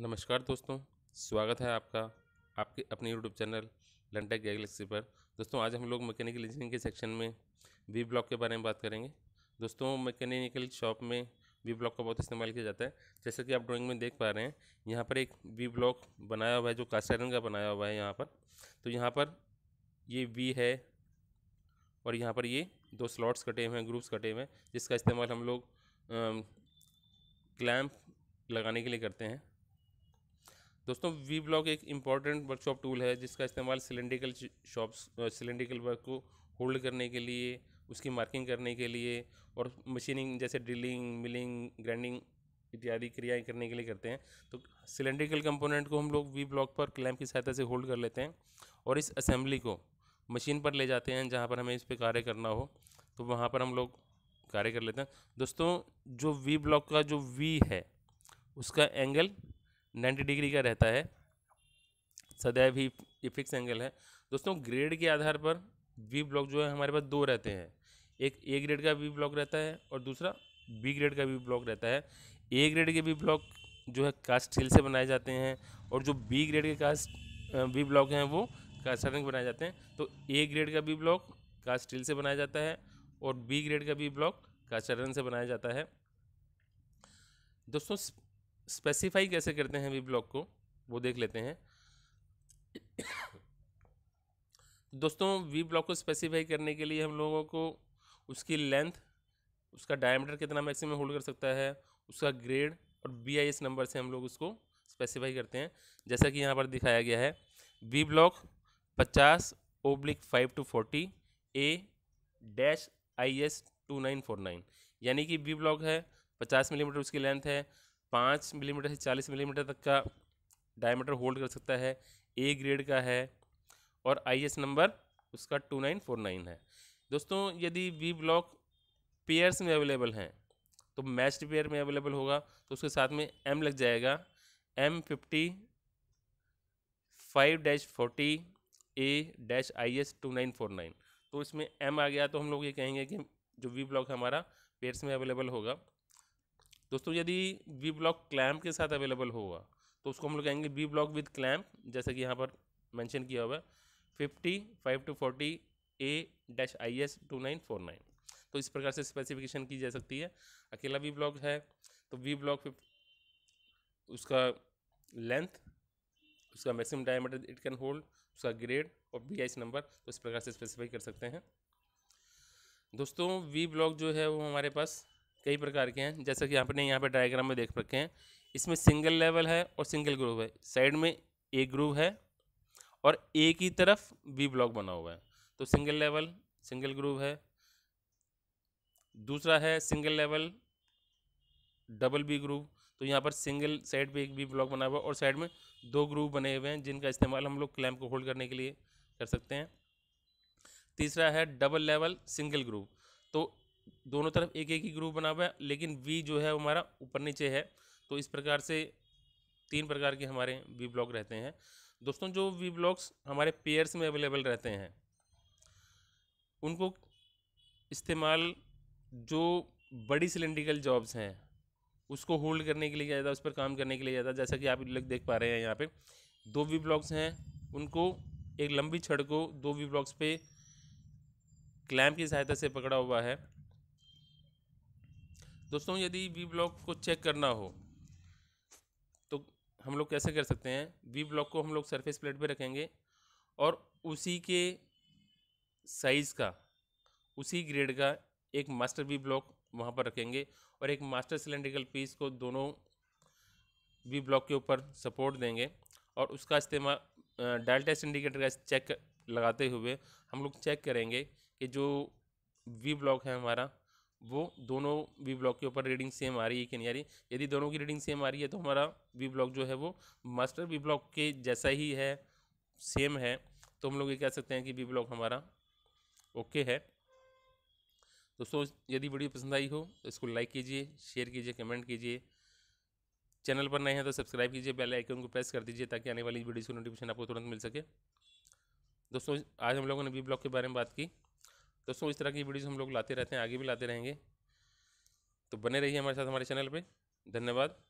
नमस्कार दोस्तों स्वागत है आपका आपके अपने यूट्यूब चैनल लंटेक गैलेक्सी पर दोस्तों आज हम लोग मैकेनिकल इंजीनियरिंग के सेक्शन में वी ब्लॉक के बारे में बात करेंगे दोस्तों मैकेनिकल शॉप में वी ब्लॉक का बहुत इस्तेमाल किया जाता है जैसे कि आप ड्राइंग में देख पा रहे हैं यहाँ पर एक वी ब्लॉक बनाया हुआ है जो कास्टरन का बनाया हुआ है यहाँ पर तो यहाँ पर ये वी है और यहाँ पर ये दो स्लॉट्स कटे हुए हैं ग्रुप्स कटे हुए हैं जिसका इस्तेमाल हम लोग क्लैम्प लगाने के लिए करते हैं दोस्तों वी ब्लॉक एक इम्पॉर्टेंट वर्कशॉप टूल है जिसका इस्तेमाल सिलेंड्रिकल शॉप्स सिलेंड्रिकल वर्क को होल्ड करने के लिए उसकी मार्किंग करने के लिए और मशीनिंग जैसे ड्रिलिंग मिलिंग ग्राइंडिंग इत्यादि क्रियाएं करने के लिए करते हैं तो सिलेंड्रिकल कंपोनेंट को हम लोग वी ब्लॉक पर क्लैम्प की सहायता से होल्ड कर लेते हैं और इस असेंबली को मशीन पर ले जाते हैं जहाँ पर हमें इस पर कार्य करना हो तो वहाँ पर हम लोग कार्य कर लेते हैं दोस्तों जो वी ब्लॉक का जो वी है उसका एंगल नाइन्टी डिग्री का रहता है सदैव ही ये फिक्स एंगल है दोस्तों ग्रेड के आधार पर वी ब्लॉक जो है हमारे पास दो रहते हैं एक ए ग्रेड का वी ब्लॉक रहता है और दूसरा बी ग्रेड का वी ब्लॉक रहता है ए ग्रेड के वी ब्लॉक जो है कास्ट स्टील से बनाए जाते हैं और जो बी ग्रेड के कास्ट वी ब्लॉक हैं वो कास्ट के बनाए जाते हैं तो ए ग्रेड का बी ब्लॉक कास्ट स्टील से बनाया जाता है और बी ग्रेड का वी ब्लॉक कास्ट से बनाया जाता है दोस्तों स्पेसिफाई कैसे करते हैं वी ब्लॉक को वो देख लेते हैं दोस्तों वी ब्लॉक को स्पेसिफाई करने के लिए हम लोगों को उसकी लेंथ उसका डायमीटर कितना मैक्सिमम होल्ड कर सकता है उसका ग्रेड और बी नंबर से हम लोग उसको स्पेसिफाई करते हैं जैसा कि यहाँ पर दिखाया गया है वी ब्लॉक पचास oblique five two forty A dash I S two nine four nine यानी कि वी ब्लॉक है पचास मिलीमीटर उसकी लेंथ है पाँच मिलीमीटर से चालीस मिलीमीटर तक का डायमीटर होल्ड कर सकता है ए ग्रेड का है और आईएस नंबर उसका टू नाइन फोर नाइन है दोस्तों यदि वी ब्लॉक पेयर्स में अवेलेबल हैं तो मैच्ड पेयर में अवेलेबल होगा तो उसके साथ में एम लग जाएगा M fifty five dash forty A dash I S two nine four nine तो इसमें एम आ गया तो हम लोग ये कहेंगे कि जो वी ब्लॉक हमारा पेयर्स में अवेलेबल होगा दोस्तों यदि वी ब्लॉक क्लैम्प के साथ अवेलेबल होगा तो उसको हम लोग कहेंगे वी ब्लॉक विद क्लैम्प जैसा कि यहाँ पर मैंशन किया हुआ है fifty five two forty A dash I S two nine four nine तो इस प्रकार से स्पेसिफिकेशन की जा सकती है अकेला वी ब्लॉक है तो वी ब्लॉक उसका लेंथ उसका maximum diameter it can hold उसका ग्रेड और बी आई नंबर तो इस प्रकार से स्पेसिफाई कर सकते हैं दोस्तों वी ब्लॉक जो है वो हमारे पास कई प्रकार के हैं जैसा कि आपने यहाँ पर डायग्राम में देख रखे हैं इसमें सिंगल लेवल है और सिंगल ग्रूव है साइड में एक ग्रूव है और एक ही तरफ बी ब्लॉक बना हुआ है तो सिंगल लेवल सिंगल ग्रूव है दूसरा है single level double B groove तो यहाँ पर सिंगल साइड पे एक बी ब्लॉक बना हुआ है और साइड में दो ग्रूव बने हुए हैं जिनका इस्तेमाल हम लोग क्लैम्प को होल्ड करने के लिए कर सकते हैं तीसरा है डबल लेवल सिंगल ग्रूव तो दोनों तरफ एक एक ही ग्रुप बना हुआ है लेकिन वी जो है हमारा ऊपर नीचे है तो इस प्रकार से तीन प्रकार के हमारे वी ब्लॉक रहते हैं दोस्तों जो वी ब्लॉक्स हमारे पेयर्स में अवेलेबल रहते हैं उनको इस्तेमाल जो बड़ी सिलेंड्रिकल जॉब्स हैं उसको होल्ड करने के लिए किया जाता है उस पर काम करने के लिए जाता है जैसा कि आप लोग देख पा रहे हैं यहाँ पे दो वी ब्लॉक्स हैं उनको एक लंबी छड़ को दो वी ब्लॉक्स पे क्लैम्प की सहायता से पकड़ा हुआ है दोस्तों यदि वी ब्लॉक को चेक करना हो तो हम लोग कैसे कर सकते हैं वी ब्लॉक को हम लोग सरफेस प्लेट पे रखेंगे और उसी के साइज़ का उसी ग्रेड का एक मास्टर वी ब्लॉक वहाँ पर रखेंगे और एक मास्टर सिलेंड्रिकल पीस को दोनों वी ब्लॉक के ऊपर सपोर्ट देंगे और उसका इस्तेमाल डायल टेस्ट इंडिकेटर का चेक लगाते हुए हम लोग चेक करेंगे कि जो वी ब्लॉक है हमारा वो दोनों वी ब्लॉक के ऊपर रीडिंग सेम आ रही है कि नहीं आ रही यदि दोनों की रीडिंग सेम आ रही है तो हमारा वी ब्लॉक जो है वो मास्टर वी ब्लॉक के जैसा ही है सेम है तो हम लोग ये कह सकते हैं कि वी ब्लॉक हमारा ओके है दोस्तों यदि वीडियो पसंद आई हो तो इसको लाइक कीजिए शेयर कीजिए कमेंट कीजिए चैनल पर नए हैं तो सब्सक्राइब कीजिए बेल आइकन को प्रेस कर दीजिए ताकि आने वाली वीडियोज़ की नोटिफिकेशन आपको तुरंत मिल सके दोस्तों आज हम लोगों ने वी ब्लॉक के बारे में बात की दोस्तों इस तरह की वीडियोज़ हम लोग लाते रहते हैं आगे भी लाते रहेंगे तो बने रहिए हमारे साथ हमारे चैनल पर धन्यवाद